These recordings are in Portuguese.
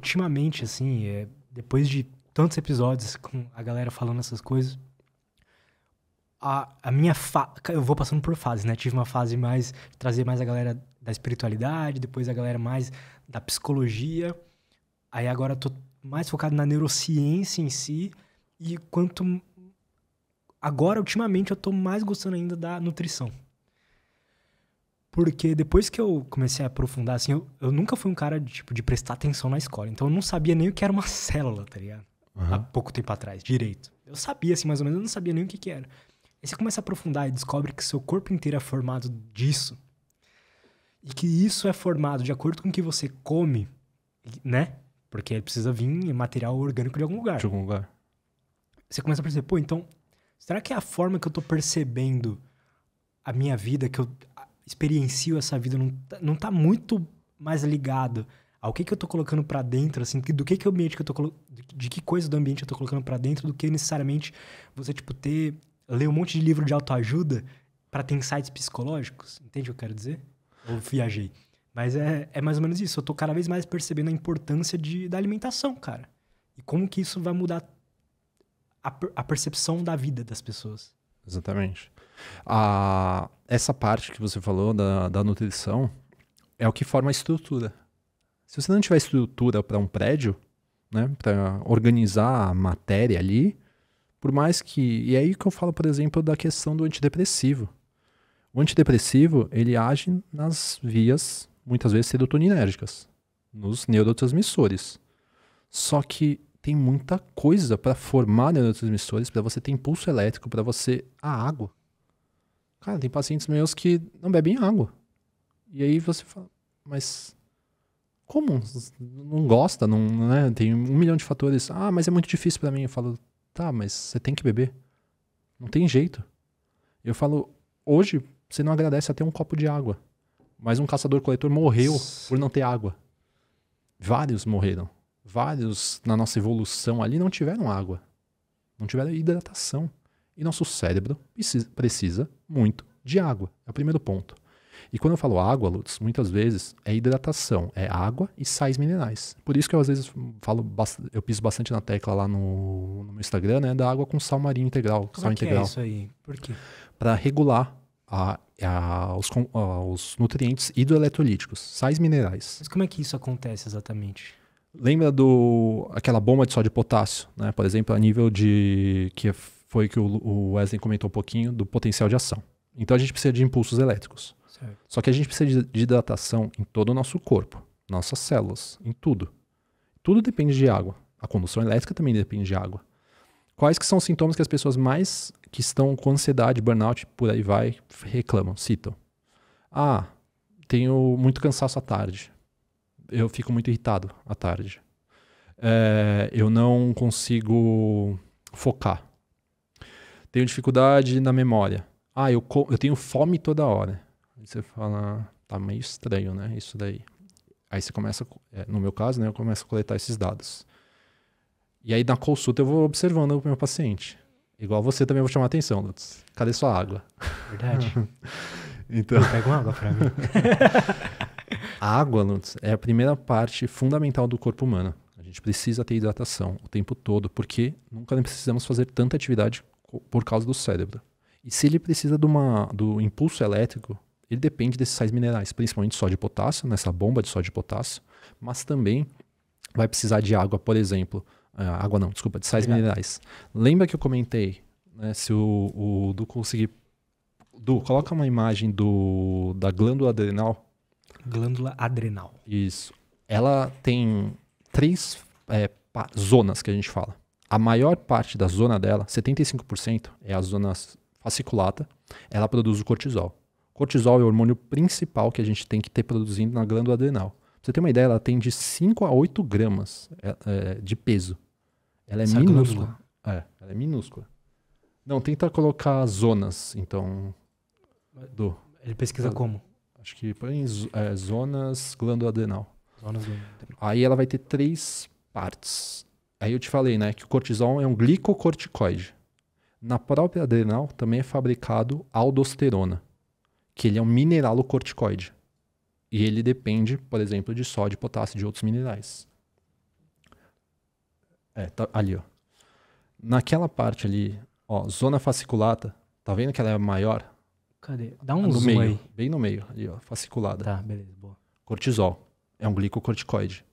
ultimamente, assim, é, depois de tantos episódios com a galera falando essas coisas, a, a minha fa... eu vou passando por fases, né? Tive uma fase mais trazer mais a galera da espiritualidade, depois a galera mais da psicologia. Aí agora tô mais focado na neurociência em si e quanto agora ultimamente eu tô mais gostando ainda da nutrição. Porque depois que eu comecei a aprofundar, assim, eu, eu nunca fui um cara de, tipo, de prestar atenção na escola. Então eu não sabia nem o que era uma célula, tá ligado? Uhum. Há pouco tempo atrás, direito. Eu sabia, assim, mais ou menos, eu não sabia nem o que, que era. Aí você começa a aprofundar e descobre que seu corpo inteiro é formado disso. E que isso é formado de acordo com o que você come, né? Porque precisa vir material orgânico de algum lugar. De algum lugar. Você começa a perceber, pô, então, será que é a forma que eu tô percebendo a minha vida, que eu experiencio essa vida, não, tá, não tá muito mais ligado ao que, que eu tô colocando para dentro, assim, do que que o ambiente que eu tô de que coisa do ambiente eu tô colocando para dentro, do que necessariamente você tipo ter ler um monte de livro de autoajuda para ter insights psicológicos, entende o que eu quero dizer? Ou viajei. Mas é, é mais ou menos isso. Eu tô cada vez mais percebendo a importância de, da alimentação, cara. E como que isso vai mudar a, a percepção da vida das pessoas. Exatamente. A, essa parte que você falou da, da nutrição é o que forma a estrutura. Se você não tiver estrutura para um prédio, né, para organizar a matéria ali, por mais que. E é aí que eu falo, por exemplo, da questão do antidepressivo. O antidepressivo, ele age nas vias, muitas vezes serotoninérgicas, nos neurotransmissores. Só que tem muita coisa para formar neurotransmissores, para você ter impulso elétrico, para você. A ah, água. Cara, tem pacientes meus que não bebem água. E aí você fala, mas como? Não gosta, não, né? Tem um milhão de fatores. Ah, mas é muito difícil para mim. Eu falo, tá, mas você tem que beber. Não tem jeito. Eu falo, hoje você não agradece até um copo de água. Mas um caçador-coletor morreu por não ter água. Vários morreram Vários na nossa evolução ali não tiveram água, não tiveram hidratação. E nosso cérebro precisa, precisa muito de água. É o primeiro ponto. E quando eu falo água, Lutz, muitas vezes é hidratação, é água e sais minerais. Por isso que eu às vezes falo, eu piso bastante na tecla lá no, no meu Instagram, né, da água com sal marinho integral. Como sal é, é integral. É isso aí? Por quê? Para regular a, a, os, a, os nutrientes hidroeletrolíticos, sais minerais. Mas como é que isso acontece exatamente? Lembra do aquela bomba de sódio e potássio, né? Por exemplo, a nível de que foi que o Wesley comentou um pouquinho do potencial de ação. Então a gente precisa de impulsos elétricos. Certo. Só que a gente precisa de hidratação em todo o nosso corpo, nossas células, em tudo. Tudo depende de água. A condução elétrica também depende de água. Quais que são os sintomas que as pessoas mais que estão com ansiedade, burnout, por aí vai, reclamam, citam? Ah, tenho muito cansaço à tarde eu fico muito irritado à tarde. É, eu não consigo focar. Tenho dificuldade na memória. Ah, eu, eu tenho fome toda hora. Aí você fala, tá meio estranho, né? Isso daí. Aí você começa, é, no meu caso, né? Eu começo a coletar esses dados. E aí na consulta eu vou observando o meu paciente. Igual você também vou chamar atenção, Lutz. Cadê sua água? Verdade. então. Pega uma água pra mim. A água, Lutz, é a primeira parte fundamental do corpo humano. A gente precisa ter hidratação o tempo todo, porque nunca precisamos fazer tanta atividade por causa do cérebro. E se ele precisa de uma, do impulso elétrico, ele depende desses sais minerais, principalmente sódio e potássio, nessa né, bomba de sódio e potássio, mas também vai precisar de água, por exemplo. Eh, água não, desculpa, de sais Obrigado. minerais. Lembra que eu comentei, né, se o, o Du conseguir... Du, coloca uma imagem do, da glândula adrenal Glândula adrenal. Isso. Ela tem três é, zonas que a gente fala. A maior parte da zona dela, 75%, é a zona fasciculata. Ela produz o cortisol. Cortisol é o hormônio principal que a gente tem que ter produzindo na glândula adrenal. Pra você ter uma ideia, ela tem de 5 a 8 gramas é, é, de peso. Ela é Essa minúscula. É, ela é minúscula. Não, tenta colocar zonas, então. Do, Ele pesquisa como? Acho que põe é, zonas glândula adrenal. Zonas glândula. Aí ela vai ter três partes. Aí eu te falei, né, que o cortisol é um glicocorticoide. Na própria adrenal também é fabricado aldosterona, que ele é um mineralocorticoide. E ele depende, por exemplo, de sódio, potássio e de outros minerais. É, tá ali, ó. Naquela parte ali, ó, zona fasciculata, tá vendo que ela é maior? Cadê? Dá um ah, no zoom meio, aí. Bem no meio, ali, ó, fasciculada. Tá, beleza, boa. Cortisol. É um glicocorticoide.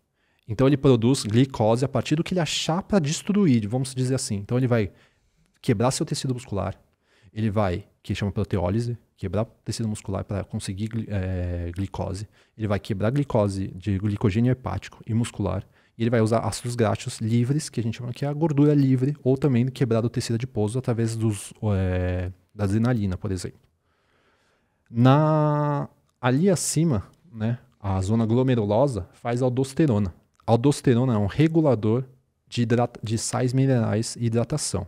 Então ele produz glicose a partir do que ele achar para destruir, vamos dizer assim. Então ele vai quebrar seu tecido muscular, ele vai, que chama proteólise, quebrar tecido muscular para conseguir é, glicose, ele vai quebrar glicose de glicogênio hepático e muscular, e ele vai usar ácidos graxos livres, que a gente chama que é a gordura livre, ou também quebrar o tecido adiposo através dos, é, da adrenalina, por exemplo. Na ali acima, né, a zona glomerulosa faz aldosterona. Aldosterona é um regulador de, hidrata, de sais minerais e hidratação.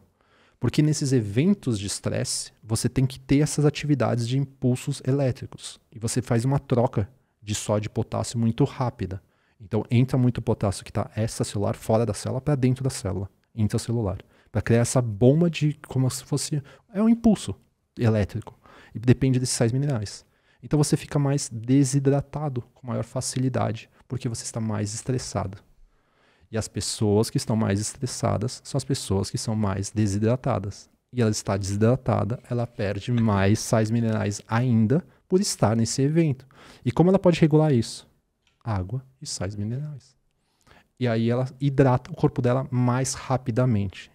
Porque nesses eventos de estresse, você tem que ter essas atividades de impulsos elétricos. E você faz uma troca de sódio e potássio muito rápida. Então entra muito potássio que está extracelular fora da célula para dentro da célula, intracelular, para criar essa bomba de como se fosse é um impulso elétrico e depende desses sais minerais. Então você fica mais desidratado com maior facilidade, porque você está mais estressado. E as pessoas que estão mais estressadas são as pessoas que são mais desidratadas. E ela está desidratada, ela perde mais sais minerais ainda por estar nesse evento. E como ela pode regular isso? Água e sais minerais. E aí ela hidrata o corpo dela mais rapidamente.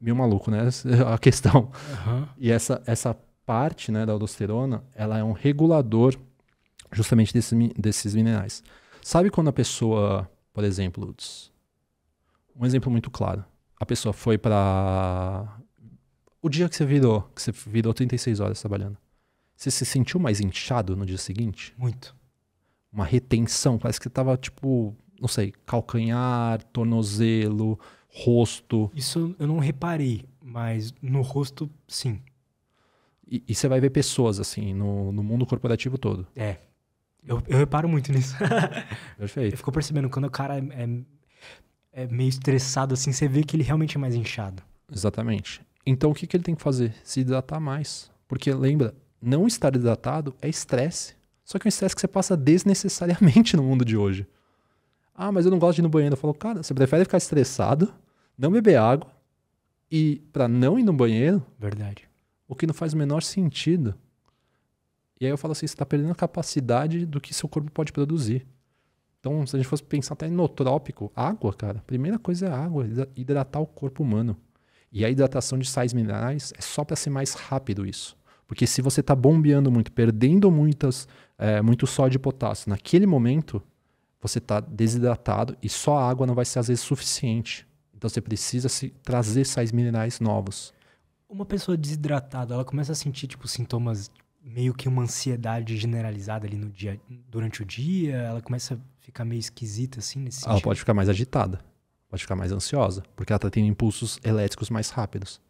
Meio maluco, né? A questão. Uhum. E essa, essa parte né, da aldosterona ela é um regulador justamente desse, desses minerais. Sabe quando a pessoa, por exemplo, um exemplo muito claro, a pessoa foi para o dia que você virou, que você virou 36 horas trabalhando, você se sentiu mais inchado no dia seguinte? Muito. Uma retenção, parece que estava tava tipo, não sei, calcanhar, tornozelo, rosto. Isso eu não reparei, mas no rosto, sim. E, e você vai ver pessoas, assim, no, no mundo corporativo todo. É. Eu, eu reparo muito nisso. Perfeito. Eu fico percebendo, quando o cara é, é, é meio estressado, assim, você vê que ele realmente é mais inchado. Exatamente. Então, o que, que ele tem que fazer? Se hidratar mais. Porque, lembra, não estar hidratado é estresse. Só que é um estresse que você passa desnecessariamente no mundo de hoje. Ah, mas eu não gosto de ir no banheiro. Eu falo, cara, você prefere ficar estressado, não beber água e para não ir no banheiro? Verdade. O que não faz o menor sentido. E aí eu falo assim, você está perdendo a capacidade do que seu corpo pode produzir. Então, se a gente fosse pensar até no trópico, água, cara, primeira coisa é água, hidratar o corpo humano. E a hidratação de sais minerais é só para ser mais rápido isso. Porque se você está bombeando muito, perdendo muitas, é, muito sódio e potássio, naquele momento você está desidratado e só a água não vai ser às vezes suficiente. Então você precisa se trazer sais minerais novos uma pessoa desidratada, ela começa a sentir, tipo, sintomas, meio que uma ansiedade generalizada ali no dia, durante o dia, ela começa a ficar meio esquisita, assim, nesse Ela pode ficar mais agitada, pode ficar mais ansiosa, porque ela tá tendo impulsos elétricos mais rápidos.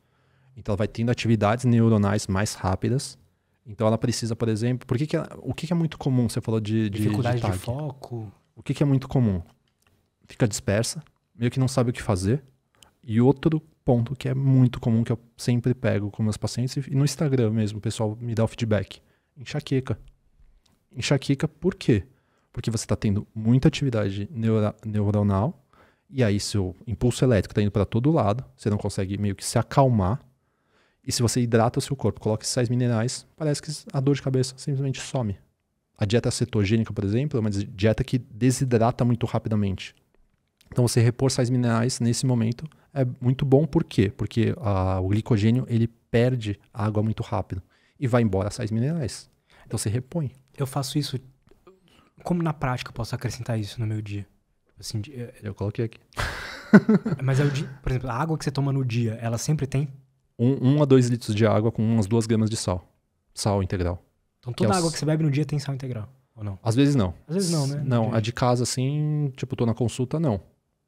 Então, ela vai tendo atividades neuronais mais rápidas. Então, ela precisa, por exemplo... Por que que ela, o que, que é muito comum? Você falou de... de Dificuldade de, de foco. O que, que é muito comum? Fica dispersa, meio que não sabe o que fazer. E outro ponto que é muito comum, que eu sempre pego com meus pacientes, e no Instagram mesmo, o pessoal me dá o feedback. Enxaqueca. Enxaqueca por quê? Porque você está tendo muita atividade neura, neuronal, e aí seu impulso elétrico está indo para todo lado, você não consegue meio que se acalmar. E se você hidrata o seu corpo, coloca esses sais minerais, parece que a dor de cabeça simplesmente some. A dieta cetogênica, por exemplo, é uma dieta que desidrata muito rapidamente. Então você repor sais minerais nesse momento é muito bom, por quê? Porque a, ah, o glicogênio ele perde água muito rápido e vai embora sais minerais. Então você repõe. Eu faço isso. Como na prática eu posso acrescentar isso no meu dia? Assim, eu, eh, eu coloquei aqui. Mas é o dia, por exemplo, a água que você toma no dia, ela sempre tem? Um, um a dois litros de água com umas duas gramas de sal. Sal integral. Então é toda que água os... que você bebe no dia tem sal integral, ou não? Às vezes não. Às vezes não, né? Não, a de casa, assim, tipo, tô na consulta, não.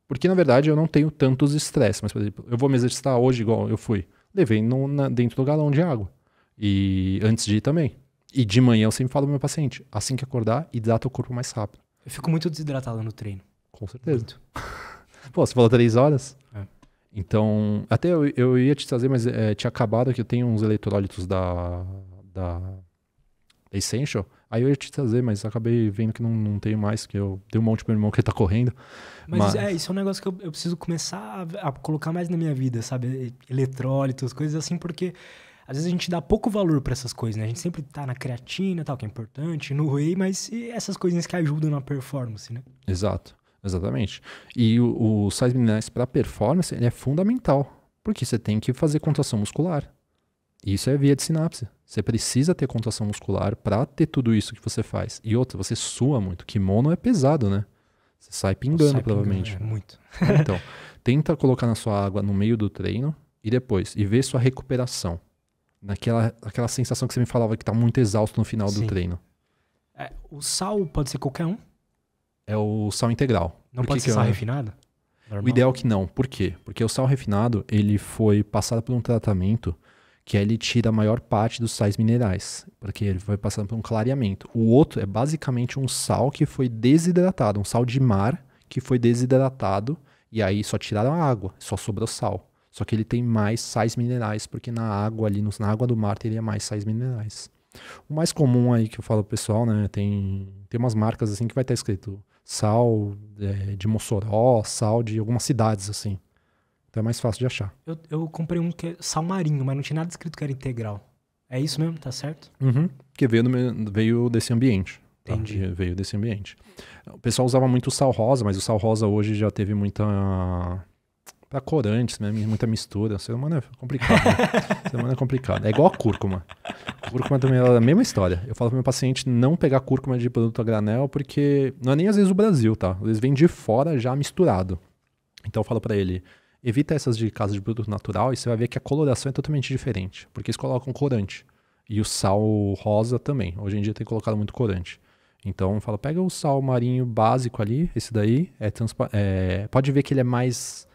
Porque, na verdade, eu não tenho tantos estresse Mas, por exemplo, eu vou me exercitar hoje igual eu fui. Levei no, na, dentro do galão de água. E antes de ir também. E de manhã eu sempre falo pro meu paciente, assim que acordar, hidrata o corpo mais rápido. Eu fico muito desidratado no treino. Com certeza. Muito. Pô, você falou três horas? É. Então, até eu, eu ia te trazer, mas é, tinha acabado que eu tenho uns eletrólitos da, da Essential. Aí eu ia te trazer, mas acabei vendo que não, não tem mais, que eu dei um monte pro meu irmão que tá correndo. Mas, mas... é, isso é um negócio que eu, eu preciso começar a, a, colocar mais na minha vida, sabe? Eletrólitos, coisas assim, porque às vezes a gente dá pouco valor para essas coisas, né? A gente sempre tá na creatina tal, que é importante, no whey, mas essas coisinhas que ajudam na performance, né? Exato, exatamente. E o, o minerais para performance, ele é fundamental, porque você tem que fazer contração muscular isso é via de sinapse. Você precisa ter contração muscular para ter tudo isso que você faz. E outra, você sua muito. Kimono é pesado, né? Você sai pingando, sai provavelmente. Pingando, é muito. É, então, tenta colocar na sua água no meio do treino e depois, e ver sua recuperação. Naquela aquela sensação que você me falava que tá muito exausto no final Sim. do treino. É, o sal pode ser qualquer um? É o sal integral. Não Por pode ser sal é? refinado? Normal. O ideal é que não. Por quê? Porque o sal refinado, ele foi passado por um tratamento que é ele tira a maior parte dos sais minerais, porque ele vai passando por um clareamento. O outro é basicamente um sal que foi desidratado, um sal de mar que foi desidratado, e aí só tiraram a água, só sobrou sal. Só que ele tem mais sais minerais, porque na água ali, na água do mar teria mais sais minerais. O mais comum aí que eu falo pro pessoal, né, tem, tem umas marcas assim que vai estar escrito sal é, de Mossoró, sal de algumas cidades assim. Então é mais fácil de achar. Eu, eu comprei um que é salmarinho, mas não tinha nada escrito que era integral. É isso mesmo, tá certo? Uhum. Que veio, do, veio desse ambiente. Tá? Entendi. veio desse ambiente. O pessoal usava muito o sal rosa, mas o sal rosa hoje já teve muita Pra corantes, né? muita mistura. Semana humano é complicado. Né? é complicado. É igual a cúrcuma. Cúrcuma também é a mesma história. Eu falo para meu paciente não pegar cúrcuma de produto a granel, porque não é nem às vezes o Brasil, tá? Às vezes vem de fora já misturado. Então eu falo para ele, Evita essas de casa de produto natural e você vai ver que a coloração é totalmente diferente, porque eles colocam corante. E o sal rosa também. Hoje em dia tem colocado muito corante. Então fala, pega o sal marinho básico ali, esse daí é transpa É, pode ver que ele é mais.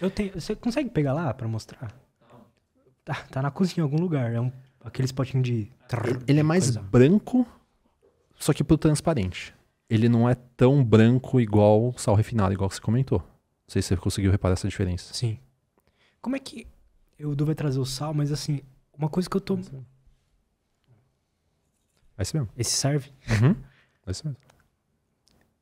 Eu tenho. Você consegue pegar lá para mostrar? Tá, tá na cozinha em algum lugar. É um, aquele spotinho de. Ele é mais coisa. branco, só que pro transparente. Ele não é tão branco igual sal refinado, igual que você comentou. Não sei se você conseguiu reparar essa diferença. Sim. Como é que. Eu dou vai trazer o sal, mas assim, uma coisa que eu tô. É esse mesmo. Esse serve? Uhum. É esse mesmo.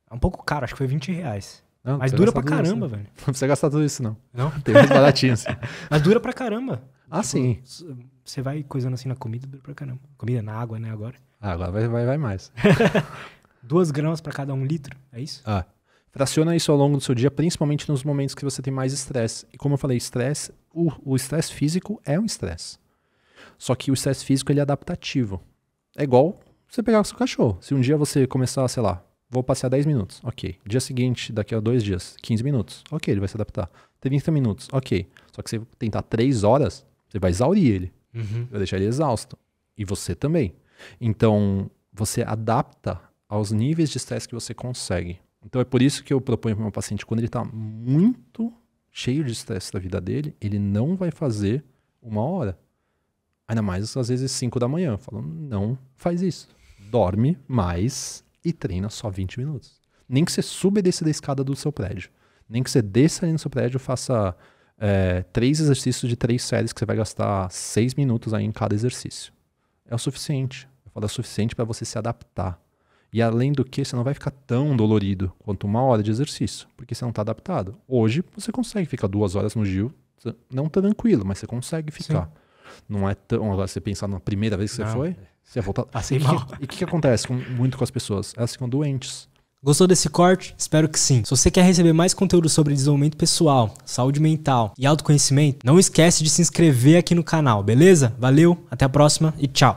É um pouco caro, acho que foi 20 reais. Não, mas dura pra caramba, isso, velho. Não precisa gastar tudo isso, não. Não? Tem mais baratinho, assim. Mas dura pra caramba. Ah, tipo, sim. Você vai coisando assim na comida, dura pra caramba. Comida na água, né, agora? Ah, agora vai, vai, vai mais. Duas gramas pra cada um litro, é isso? Ah, Fraciona isso ao longo do seu dia, principalmente nos momentos que você tem mais estresse. E como eu falei, estresse, o estresse físico é um estresse. Só que o estresse físico ele é adaptativo. É igual você pegar o seu cachorro. Se um dia você começar, sei lá, vou passear 10 minutos, ok. Dia seguinte, daqui a dois dias, 15 minutos, ok, ele vai se adaptar. 30 minutos, ok. Só que se você tentar 3 horas, você vai exaurir ele. Uhum. Vai deixar ele exausto. E você também. Então, você adapta aos níveis de estresse que você consegue. Então é por isso que eu proponho para meu paciente, quando ele está muito cheio de estresse da vida dele, ele não vai fazer uma hora. Ainda mais às vezes 5 da manhã. Eu falo não faz isso. Dorme mais e treina só 20 minutos. Nem que você suba e desça da escada do seu prédio. Nem que você desça ali no seu prédio faça é, três exercícios de três séries que você vai gastar seis minutos aí em cada exercício. É o suficiente. Eu falo, é o suficiente para você se adaptar. E além do que, você não vai ficar tão dolorido quanto uma hora de exercício, porque você não está adaptado. Hoje, você consegue ficar duas horas no Gil, não tá tranquilo, mas você consegue ficar. Sim. Não é tão. Agora, você pensar na primeira vez que não. você foi, você vai voltar. Assim, e o que, que, que, acontece com, muito com as pessoas? Elas ficam doentes. Gostou desse corte? Espero que sim. Se você quer receber mais conteúdo sobre desenvolvimento pessoal, saúde mental e autoconhecimento, não esquece de se inscrever aqui no canal, beleza? Valeu, até a próxima e tchau!